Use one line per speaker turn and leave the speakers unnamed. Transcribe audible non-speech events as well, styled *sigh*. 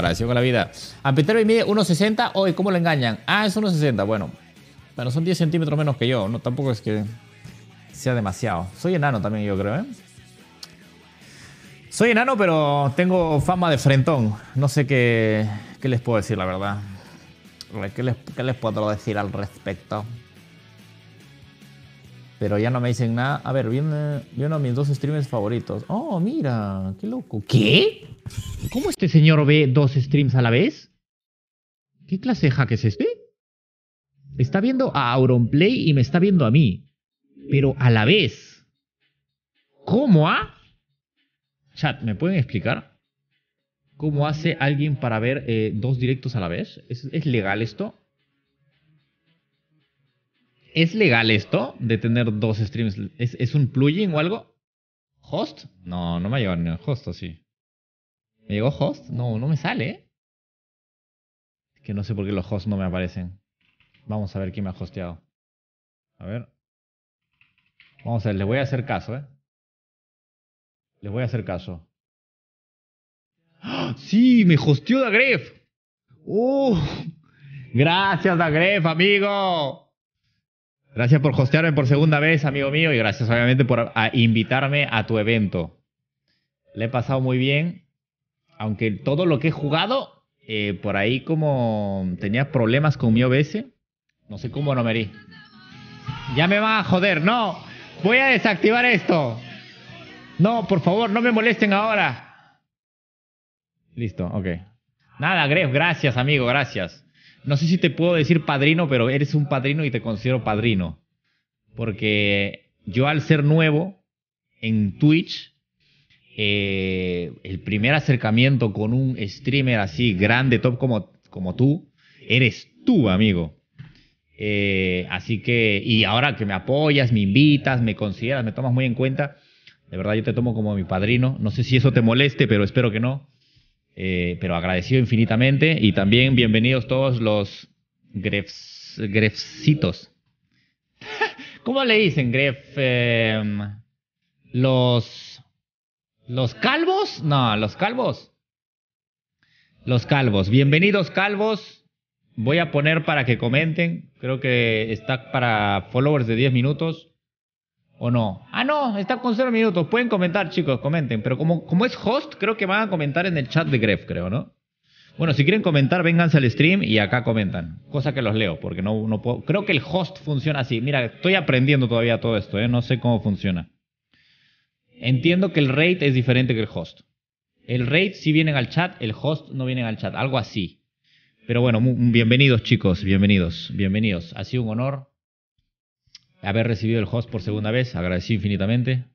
decir con la vida. y mide 1,60. Hoy, ¿cómo le engañan? Ah, es 1,60. Bueno, bueno, son 10 centímetros menos que yo. No, tampoco es que sea demasiado. Soy enano también, yo creo, ¿eh? Soy enano, pero tengo fama de frentón. No sé qué, les puedo decir, la verdad. ¿Qué les, puedo decir al respecto? Pero ya no me dicen nada. A ver, viene, viene uno de mis dos streamers favoritos. Oh, mira, qué loco. ¿Qué? ¿Cómo este señor ve dos streams a la vez? ¿Qué clase de hack es este? Está viendo a Auronplay y me está viendo a mí. Pero a la vez. ¿Cómo a? Chat, ¿me pueden explicar? ¿Cómo hace alguien para ver eh, dos directos a la vez? ¿Es, legal esto? ¿Es legal esto de tener dos streams? ¿Es, un plugin o algo? ¿Host? No, no me ha llegado ni el host así. ¿Me llegó host? No, no me sale. Es que no sé por qué los hosts no me aparecen. Vamos a ver quién me ha hosteado. A ver. Vamos a ver, les voy a hacer caso, ¿eh? Les voy a hacer caso. ¡Ah! ¡Sí! ¡Me hosteó Dagref! ¡Uh! Gracias, Dagref, amigo. Gracias por hostearme por segunda vez, amigo mío, y gracias obviamente por invitarme a tu evento. Le he pasado muy bien aunque todo lo que he jugado, eh, por ahí como tenía problemas con mi OBS, no sé cómo no me di. Ya me va a joder, no. Voy a desactivar esto. No, por favor, no me molesten ahora. Listo, ok. Nada, Gref, gracias, amigo, gracias. No sé si te puedo decir padrino, pero eres un padrino y te considero padrino. Porque yo al ser nuevo en Twitch, eh, el primer acercamiento con un streamer así grande, top como, como tú, eres tú, amigo. Eh, así que, y ahora que me apoyas, me invitas, me consideras, me tomas muy en cuenta, de verdad yo te tomo como mi padrino. No sé si eso te moleste, pero espero que no. Eh, pero agradecido infinitamente y también bienvenidos todos los grefs, grefcitos. *laughs* ¿Cómo le dicen gref? Em, los ¿Los calvos? No, los calvos. Los calvos. Bienvenidos calvos. Voy a poner para que comenten. Creo que está para followers de 10 minutos. ¿O no? Ah, no, está con 0 minutos. Pueden comentar, chicos, comenten. Pero como, como es host, creo que van a comentar en el chat de Gref, creo, ¿no? Bueno, si quieren comentar, vénganse al stream y acá comentan. Cosa que los leo, porque no, no puedo. Creo que el host funciona así. Mira, estoy aprendiendo todavía todo esto, ¿eh? No sé cómo funciona. Entiendo que el rate es diferente que el host. El rate sí vienen al chat, el host no vienen al chat, algo así. Pero bueno, bienvenidos chicos, bienvenidos, bienvenidos. Ha sido un honor haber recibido el host por segunda vez, agradecí infinitamente.